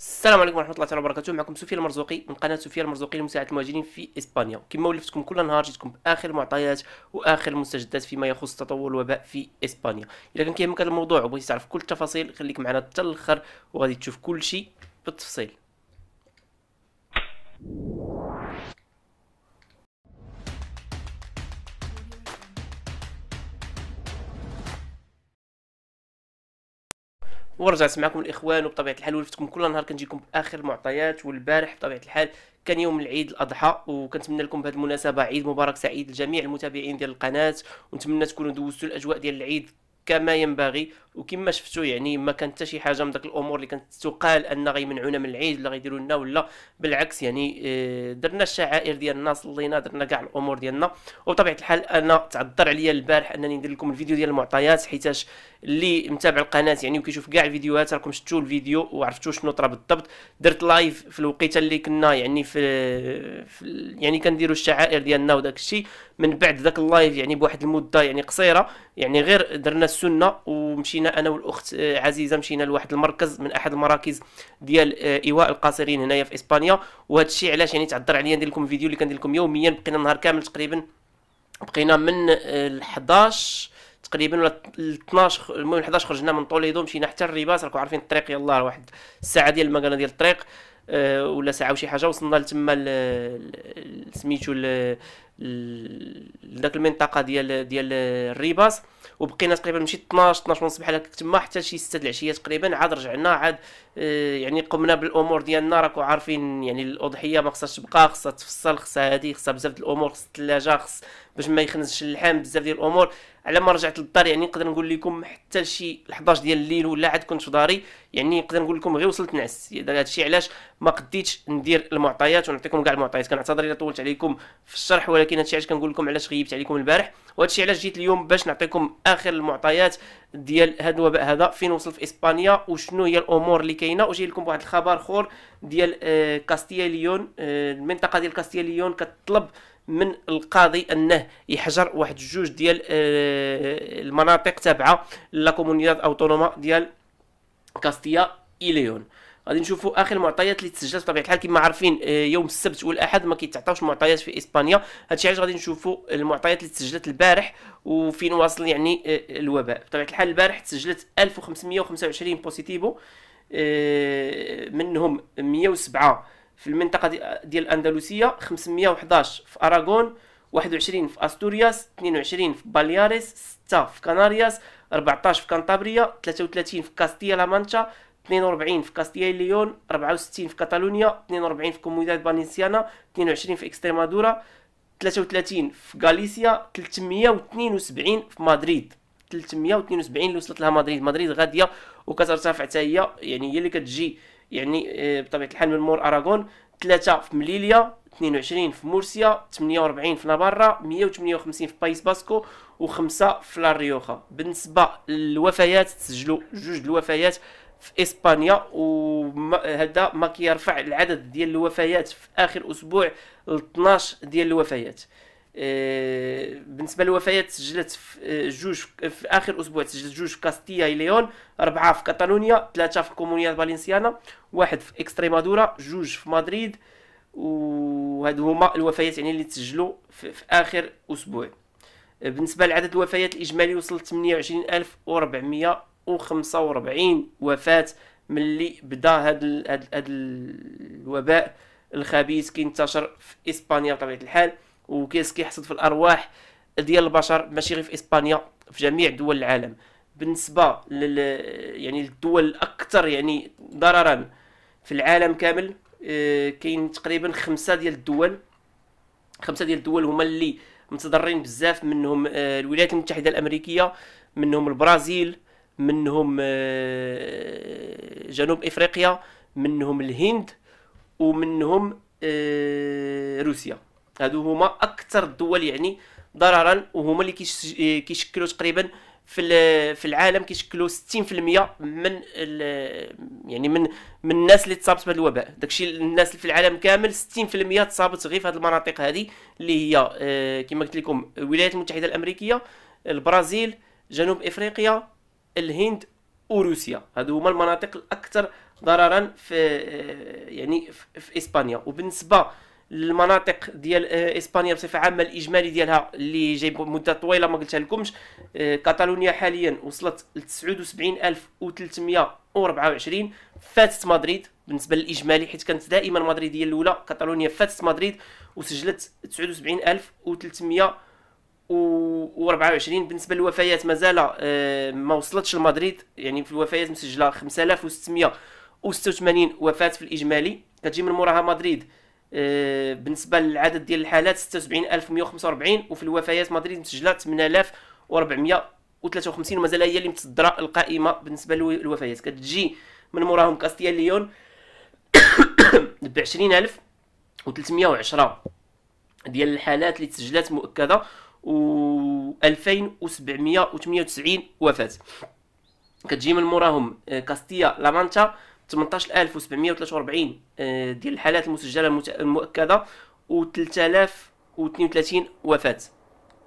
السلام عليكم ورحمه الله تعالى وبركاته معكم سفيان المرزوقي من قناه سفيان المرزوقي لمساعده المهاجرين في اسبانيا كما ولفتكم كل نهار جيتكم باخر المعطيات واخر المستجدات فيما يخص تطور الوباء في اسبانيا اذا كان كيهمك هذا الموضوع وبغيتي تعرف كل التفاصيل خليك معنا حتى الاخر وغادي تشوف كل شيء بالتفصيل ورجعت معكم الاخوان وبطبيعه الحال ولفتكم كل نهار كنجيكم باخر المعطيات والبارح بطبيعه الحال كان يوم العيد الاضحى وكنتمنى لكم بهذه المناسبه عيد مبارك سعيد لجميع المتابعين ديال القناه ونتمنى تكونوا دوزتوا الاجواء ديال العيد كما ينبغي وكما شفتوا يعني ما كان حتى شي حاجه من داك الامور اللي كانت تقال ان غيمنعونا من العيد اللي غيديروا لنا ولا بالعكس يعني آه، درنا الشعائر ديالنا صلينا درنا كاع الامور ديالنا وبطبيعه الحال انا تعذر عليا البارح انني ندير لكم الفيديو ديال المعطيات حيتاش اللي متابع القناه يعني وكيشوف كاع الفيديوهات راكم شفتوا الفيديو وعرفتوا شنو طرا بالضبط درت لايف في الوقيته اللي كنا يعني في, في يعني كنديروا الشعائر ديالنا وداك الشيء من بعد ذاك اللايف يعني بواحد المده يعني قصيره يعني غير درنا السنه ومشينا مشينا انا والاخت آه، عزيزه مشينا لواحد المركز من احد المراكز ديال آه، ايواء القاصرين هنايا في اسبانيا وهذا الشيء علاش يعني تعذر عليا ندير لكم فيديو اللي كندير لكم يوميا بقينا نهار كامل تقريبا بقينا من آه، ال 11 تقريبا ولا 12 المهم 11 خرجنا من طوليدو مشينا حتى الرباط راكم عارفين الطريق يلاه واحد الساعه ديال المكانه ديال الطريق ولا ساعه وشي حاجه وصلنا لتما سميتو لذاك المنطقه ديال ديال الريباس وبقينا تقريبا مشيت 12 12 ونص بحال هكا تما حتى شي 6 العشيه تقريبا عاد رجعنا عاد آه، يعني قمنا بالامور ديالنا راكو عارفين يعني الاضحيه ما خصهاش تبقى خصها تفصل خصها هادي خصها بزاف ديال الامور خص الثلاجه خص باش ما يخنزش اللحم بزاف ديال الامور على ما رجعت للدار يعني نقدر نقول لكم حتى شي 11 ديال الليل ولا عاد كنت في داري يعني نقدر نقول لكم غير وصلت نعس هادشي علاش ما قديتش ندير المعطيات ونعطيكم كاع المعطيات كنعتذر الا طولت عليكم في الشرح ولكن ولكن هادشي علاش كنقول لكم علاش غيبت عليكم البارح وهادشي علاش جيت اليوم باش نعطيكم اخر المعطيات ديال هاد الوباء هذا فين وصل في اسبانيا وشنو هي الامور اللي كاينه وجاي لكم بواحد الخبر اخر ديال كاستيا آه، آه، ليون المنطقه ديال كاستيا ليون كتطلب من القاضي انه يحجر واحد جوج ديال آه، المناطق تابعه لا كومونيداد اوتونوما ديال كاستيا ايليون غادي نشوفوا اخر المعطيات اللي تسجلت بطبيعه الحال كما عارفين آه، يوم السبت والاحد ما كيتعطاوش معطيات في اسبانيا هادشي علاش غادي نشوفوا المعطيات اللي تسجلت البارح وفين واصل يعني آه، الوباء بطبيعه الحال البارح تسجلت 1525 بوزيتيفو آه، منهم 107 في المنطقه ديال الاندلسيه 511 في اراغون 21 في استورياس 22 في بالياريس 6 في كنارياس 14 في كانتابريا 33 في كاستيا لا مانشا 42 في كاستيا ليون 64 في كاتالونيا 42 في كوميداد بانيسيانا 22 في اكستريمادورا 33 في غاليسيا 372 في مدريد 372 اللي وصلت لها مدريد مدريد غاديه وكترتفع حتى هي يعني هي اللي كتجي يعني آه، بطبيعه الحال من مور اراغون 3 في مليليا 22 في مورسيا 48 في نابارا 158 في بايس باسكو و5 في لاريوخا بالنسبة للوفيات تسجلوا جوج الوفيات في اسبانيا وهذا ما كيرفع العدد ديال الوفيات في اخر اسبوع ل 12 ديال الوفيات آه، بالنسبه للوفيات سجلت آه، جوج في اخر اسبوع سجلت جوج في كاستيا ليون اربعه في كاتالونيا ثلاثه في كومونيا فالنسيانا واحد في اكستريمادورا جوج في مدريد وهذو هما الوفيات يعني اللي تسجلوا في, في اخر اسبوع بالنسبه لعدد الوفيات الاجمالي وصل 28445 وفاه اللي بدا هذا هذا هاد الوباء الخبيث كينتشر في اسبانيا بطبيعه الحال وكيس كيحصد في الارواح ديال البشر ماشي غير في اسبانيا في جميع دول العالم بالنسبه لل يعني الدول الاكثر يعني ضررا في العالم كامل آه، كاين تقريبا خمسه ديال الدول خمسه ديال الدول هما اللي متضررين بزاف منهم آه، الولايات المتحده الامريكيه منهم البرازيل منهم آه، جنوب افريقيا منهم الهند ومنهم روسيا هادو هما اكثر الدول يعني ضررا وهما اللي كيشكلوا تقريبا في في العالم كيشكلوا 60% من يعني من من الناس اللي تصابت بهذا الوباء داكشي الناس في العالم كامل 60% تصابت غير في هذه المناطق هذه اللي هي آه، كما قلت لكم الولايات المتحده الامريكيه البرازيل جنوب افريقيا الهند وروسيا هادو هما المناطق الاكثر ضررا في آه، يعني في اسبانيا وبالنسبه المناطق ديال آه، اسبانيا بصفه عامه الاجمالي ديالها اللي جاي مده طويله ما قلتها لكمش آه، كاتالونيا حاليا وصلت ل 79324 فاتت مدريد بالنسبه للاجمالي حيت كانت دائما مدريد هي الاولى كاتالونيا فاتت مدريد وسجلت 79324 بالنسبه للوفيات مازال آه، ما وصلتش لمدريد يعني في الوفيات مسجله 5686 وفاه في الاجمالي كتجي من موراها مدريد آه، بالنسبه للعدد ديال الحالات 76145 وفي الوفيات مدريد مسجله 8453 ومازال هي اللي متصدره القائمه بالنسبه للوفيات كتجي من موراهم كاستيا ليون ب 20310 ديال الحالات اللي تسجلات مؤكده و 2798 وفاه كتجي من موراهم آه، كاستيا لامانتا 18743 آه، ديال الحالات المسجله المؤكده و 3032 وفاه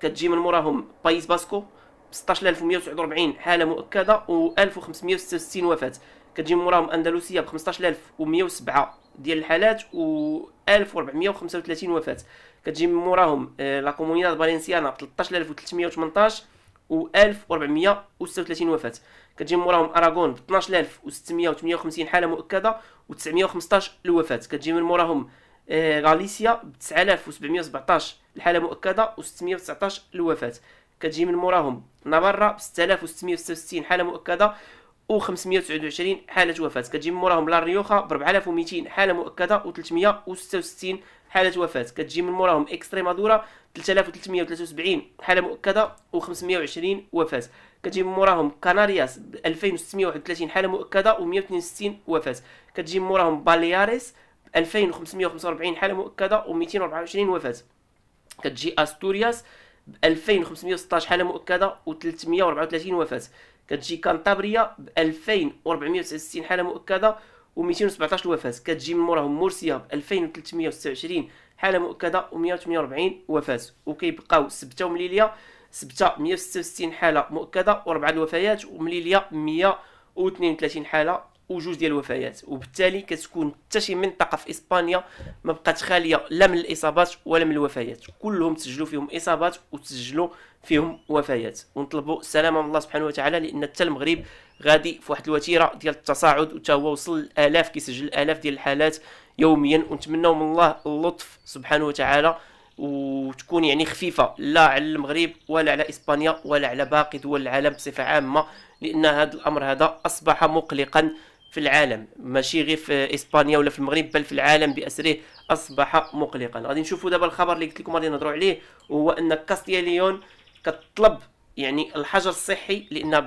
كتجي من موراهم بايس باسكو 16149 حاله مؤكده و 1566 وفاه كتجي من موراهم اندلسيه ب 15107 ديال الحالات و 1435 وفاه كتجي من موراهم آه، لا كومونيداد فالنسيانا ب 13318 و 1436 وفاة كتجي موراهم اراغون ب 12658 حالة مؤكدة و 915 الوفاة كتجي من موراهم آه، غاليسيا ب 9717 الحالة مؤكدة و 619 الوفاة كتجي من موراهم نافارا ب 6666 حالة مؤكدة و529 حالة وفاة كتجي من موراهم لا ريوخا ب 4200 حالة مؤكدة و 366 حالة وفاة كتجي من موراهم اكستريمادورا 3373 حالة مؤكدة و 520 وفاة كتجي من موراهم كنارياس 2631 حالة مؤكدة و 162 وفاة كتجي من موراهم بالياريس 2545 حالة مؤكدة و 224 وفاة كتجي استورياس 2516 حالة مؤكدة و 334 وفاة كتجي كانطابريا ب 2469 حاله مؤكده و217 وفاه كتجي من موراهم مورسيا ب 2326 حاله مؤكده و148 وفاه وكيبقاو سبته ومليليا سبته 166 حاله مؤكده و و4 الوفيات ومليليا 132 حاله وجوج ديال الوفيات وبالتالي كتكون حتى شي منطقه في اسبانيا ما بقات خاليه لا من الاصابات ولا من الوفيات كلهم تسجلوا فيهم اصابات وتسجلوا فيهم وفيات ونطلبوا السلامه من الله سبحانه وتعالى لان حتى المغرب غادي في واحد الوتيره ديال التصاعد وتا هو وصل الالاف كيسجل الالاف ديال الحالات يوميا ونتمنوا من الله اللطف سبحانه وتعالى وتكون يعني خفيفه لا على المغرب ولا على اسبانيا ولا على باقي دول العالم بصفه عامه لان هذا الامر هذا اصبح مقلقا في العالم ماشي غير في اسبانيا ولا في المغرب بل في العالم باسره اصبح مقلقا غادي نشوفوا دابا الخبر اللي قلت لكم غادي نهضروا عليه وهو ان كاستيا ليون كطلب يعني الحجر الصحي لان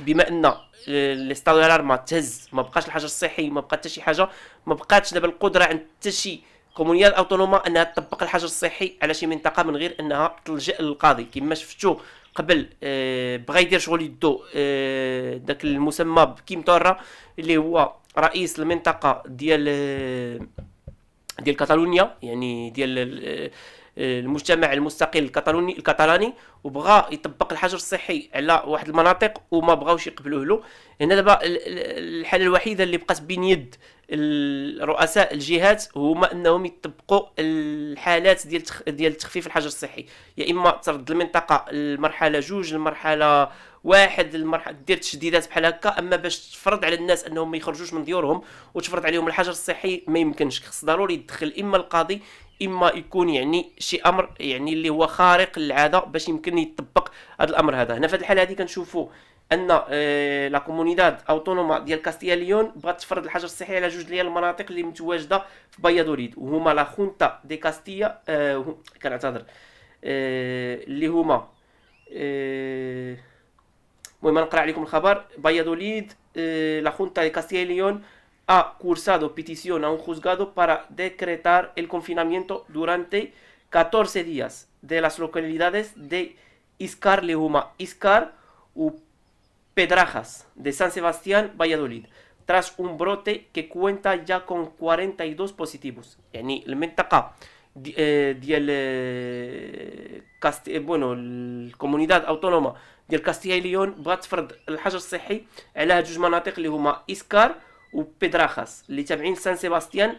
بما ان الاستاد الارما تهز ما بقاش الحجر الصحي ما بقى حتى شي حاجه ما بقاتش دابا القدره عند حتى شي كومونيال اوتونوما انها تطبق الحجر الصحي على شي منطقه من غير انها تلجا للقاضي كما شفتوا قبل آه، بغى يدير شغل يدو آه، داك المسمى بكيم تورا اللي هو رئيس المنطقة ديال آه، ديال كاتالونيا يعني ديال المجتمع المستقل الكتالوني الكتالاني وبغى يطبق الحجر الصحي على واحد المناطق وما بغاوش يقبلوه له هنا دابا الحاله الوحيده اللي بقات بين يد رؤساء الجهات هما انهم يطبقوا الحالات ديال ديال تخفيف الحجر الصحي يا اما ترد المنطقه المرحله جوج المرحله واحد المرحله دير تشديدات بحال هكا اما باش تفرض على الناس انهم ما يخرجوش من ديورهم وتفرض عليهم الحجر الصحي ما يمكنش خص ضروري يدخل اما القاضي اما يكون يعني شي امر يعني اللي هو خارق للعاده باش يمكن يطبق هذا الامر هذا هنا في الحاله هذه كنشوفوا ان آه، لا كومونيداد اوتونوما ديال كاستيا ليون بغات تفرض الحجر الصحي على جوج ديال المناطق اللي متواجده في بايادوليد وهما لا خونتا دي كاستيا آه كنعتذر آه اللي هما آه، المهم آه نقرا عليكم الخبر بايادوليد آه لا خونتا دي كاستيا ليون ha cursado petición a un juzgado para decretar el confinamiento durante 14 días de las localidades de Iscar Lehuma, Iscar u Pedrajas de San Sebastián, Valladolid, tras un brote que cuenta ya con 42 positivos. En el Mentaqa, eh, eh, eh, bueno, la comunidad autónoma del Castilla y León, Bradford, el Hajar Sehi, el Hajar مناطق وبيدراخاس اللي تابعين سان سيباستيان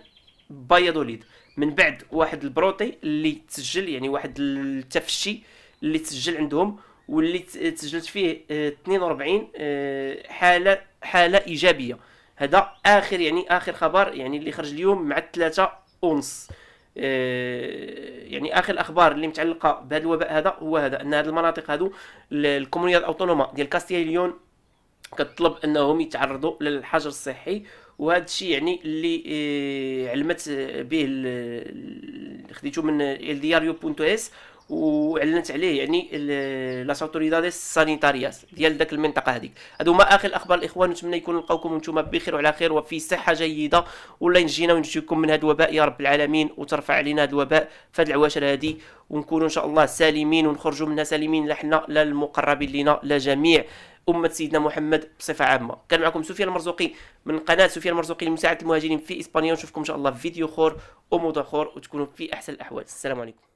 بايادوليد من بعد واحد البروتي اللي تسجل يعني واحد التفشي اللي تسجل عندهم واللي تسجلت فيه 42 آه، آه، حاله حاله ايجابيه هذا اخر يعني اخر خبر يعني اللي خرج اليوم مع الثلاثة اونص آه، يعني اخر الاخبار اللي متعلقه بهذا الوباء هذا هو هذا ان هذه المناطق هذو الكومونيات الاوتونوما ديال كاستيا ليون كطلب انهم يتعرضوا للحجر الصحي وهذا الشيء يعني اللي آه، علمت به خديته من الدياريو.اس وعلنت عليه يعني لاس اوتوريداديس سانيتارياس ديال داك المنطقه هذيك هادو هما اخر الاخبار الاخوان نتمنى يكون نلقاوكم نتوما بخير وعلى خير وفي صحه جيده ولا نجينا ونجيكم من هذا الوباء يا رب العالمين وترفع علينا هذا الوباء في هذه العواشر هذه ونكونوا ان شاء الله سالمين ونخرجوا منها سالمين لا حنا لا المقربين لنا لا جميع امه سيدنا محمد بصفه عامه كان معكم سفيان المرزوقي من قناه سفيان المرزوقي لمساعده المهاجرين في اسبانيا نشوفكم ان شاء الله في فيديو خور وموضوع خور وتكونوا في احسن الاحوال السلام عليكم